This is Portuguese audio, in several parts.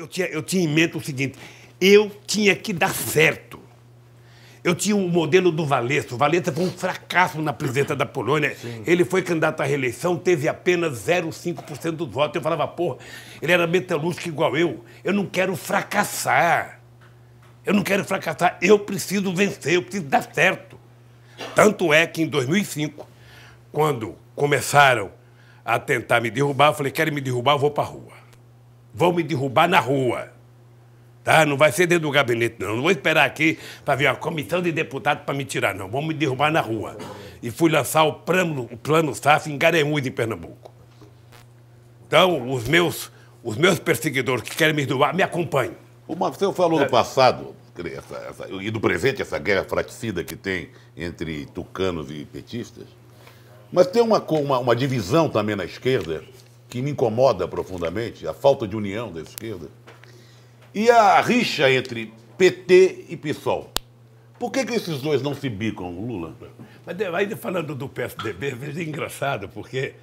eu tinha, eu tinha em mente o seguinte: eu tinha que dar certo. Eu tinha um modelo do Valesco. O Valesco foi um fracasso na presidência da Polônia. Sim. Ele foi candidato à reeleição, teve apenas 0,5% dos votos. Eu falava, porra, ele era metalúrgico igual eu. Eu não quero fracassar. Eu não quero fracassar. Eu preciso vencer, eu preciso dar certo. Tanto é que em 2005, quando começaram a tentar me derrubar, eu falei, querem me derrubar, eu vou para a rua vão me derrubar na rua. Tá? Não vai ser dentro do gabinete, não. Não vou esperar aqui para vir a comissão de deputados para me tirar, não. Vão me derrubar na rua. E fui lançar o plano, o plano SAF em Garemus, em Pernambuco. Então, os meus, os meus perseguidores que querem me derrubar, me acompanhem. O Marcelo falou é. no passado, essa, essa, e do presente, essa guerra fraticida que tem entre tucanos e petistas. Mas tem uma, uma, uma divisão também na esquerda que me incomoda profundamente, a falta de união da esquerda, e a rixa entre PT e PSOL. Por que, que esses dois não se bicam, Lula? Mas ainda falando do PSDB, veja é engraçado, porque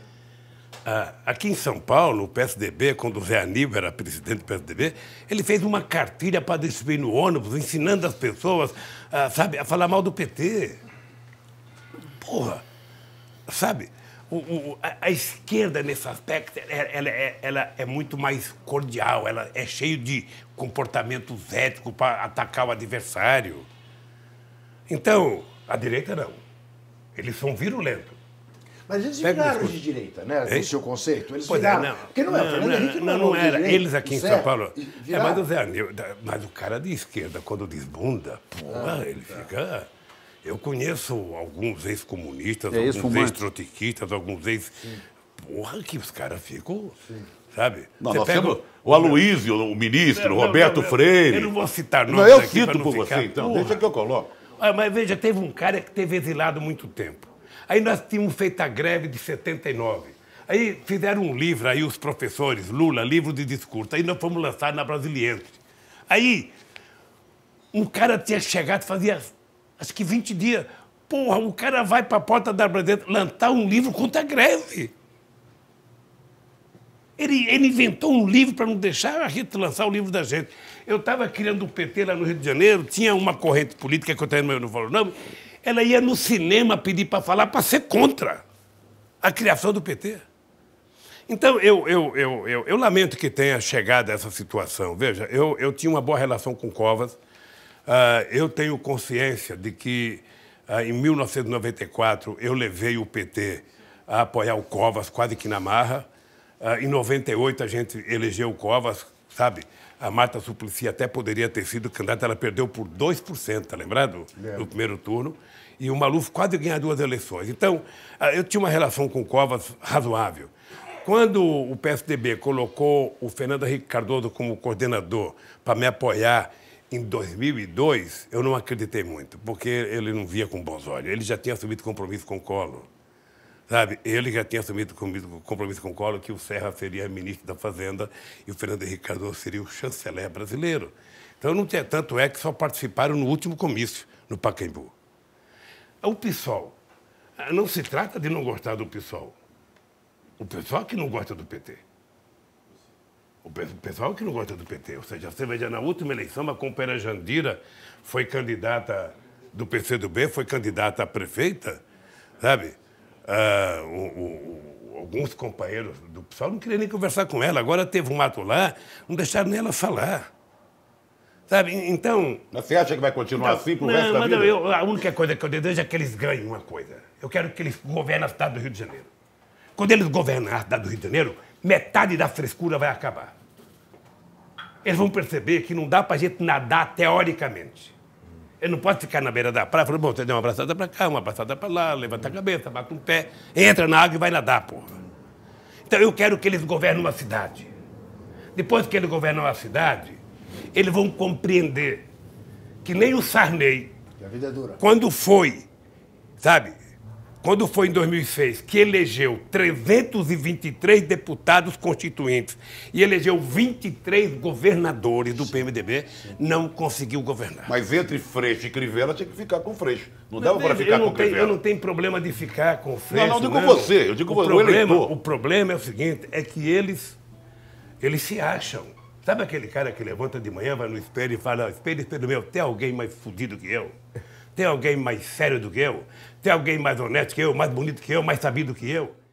ah, aqui em São Paulo, o PSDB, quando o Zé Aníbal era presidente do PSDB, ele fez uma cartilha para distribuir no ônibus, ensinando as pessoas ah, sabe, a falar mal do PT. Porra! Sabe? o, o, a, a, esquerda, nesse aspecto, é, ela, ela, é, ela, é muito mais cordial, ela é cheia de comportamentos éticos para atacar o adversário. Então, a direita não. Eles são virulentos. Mas eles Pega viraram de direita, né? Esse é o seu conceito. Eles pois é, viraram. É, não. Porque não é, o Fernando Henrique não, não, não era. Direita, eles aqui em São Paulo. É, mas, o Zé, mas o cara de esquerda, quando diz bunda, porra, ah, ele tá. fica. Eu conheço alguns ex-comunistas, é alguns ex-trotiquistas, alguns ex... Porra, que os caras ficam... Sabe? Não, você pega... O Aloísio, o ministro, não, Roberto não, não, Freire... Eu não vou citar nomes Não, eu cito por ficar... você, então. Porra. Deixa que eu coloco. Ah, mas veja, teve um cara que teve exilado muito tempo. Aí nós tínhamos feito a greve de 79. Aí fizeram um livro aí, os professores, Lula, livro de discurso. Aí nós fomos lançar na Brasiliense. Aí um cara tinha chegado, fazia acho que 20 dias. Porra, o cara vai para a porta da Bradesco lançar um livro contra a greve. Ele, ele inventou um livro para não deixar a gente lançar o livro da gente. Eu estava criando o um PT lá no Rio de Janeiro, tinha uma corrente política que eu tenho, eu não falo o nome, ela ia no cinema pedir para falar para ser contra a criação do PT. Então, eu, eu, eu, eu, lamento que tenha chegado a essa situação. Veja, eu, eu tinha uma boa relação com Covas, ah, eu tenho consciência de que ah, em 1994 eu levei o PT a apoiar o Covas quase que na marra. Ah, em 98 a gente elegeu o Covas, sabe? A Marta Suplicy até poderia ter sido candidata, ela perdeu por 2%, tá lembrado? Lembra. É. No primeiro turno. E o Maluf quase ganhou duas eleições. Então, eu tinha uma relação com o Covas razoável. Quando o PSDB colocou o Fernando Henrique Cardoso como coordenador para me apoiar em 2002, eu não acreditei muito, porque ele não via com bons olhos. Ele já tinha assumido compromisso com o Collor. Sabe, ele já tinha assumido compromisso com o Collor que o Serra seria ministro da Fazenda e o Fernando Henrique Cardoso seria o chanceler brasileiro. Então, não tinha, tanto é que só participaram no último comício, no Pacaembu. O PSOL. Não se trata de não gostar do PSOL. O PSOL é que não gosta do PT. O pessoal que não gosta do PT. Ou seja, você veja, na última eleição, a companheira Jandira foi candidata do PCdoB, foi candidata a prefeita, sabe? Ah, o, o, alguns companheiros do pessoal não queriam nem conversar com ela. Agora teve um ato lá, não deixaram nem ela falar. Sabe? Então. Mas você acha que vai continuar então, assim pro não, resto da mas vida? Eu, a única coisa que eu desejo é que eles ganhem uma coisa. Eu quero que eles governem a cidade do Rio de Janeiro. Quando eles governarem a cidade do Rio de Janeiro, metade da frescura vai acabar eles vão perceber que não dá para a gente nadar teoricamente. Eu não pode ficar na beira da praia falando, bom, você deu uma abraçada para cá, uma abraçada para lá, levanta a cabeça, bate um pé, entra na água e vai nadar, porra. Então eu quero que eles governem uma cidade. Depois que eles governam uma cidade, eles vão compreender que nem o Sarney, é quando foi, sabe, quando foi em 2006, que elegeu 323 deputados constituintes e elegeu 23 governadores do PMDB, não conseguiu governar. Mas entre Freixo e Crivella tinha que ficar com Freixo. Não dava para ficar com Crivella. Tem, eu não tenho problema de ficar com Freixo. Não, não, digo não. você, eu digo o, você, problema, o, problema é o seguinte, é que eles, eles se acham. Sabe aquele cara que levanta de manhã, vai no espelho e fala, espelho, espelho meu, tem alguém mais fudido que eu? Tem alguém mais sério do que eu? Tem alguém mais honesto que eu, mais bonito que eu, mais sabido que eu?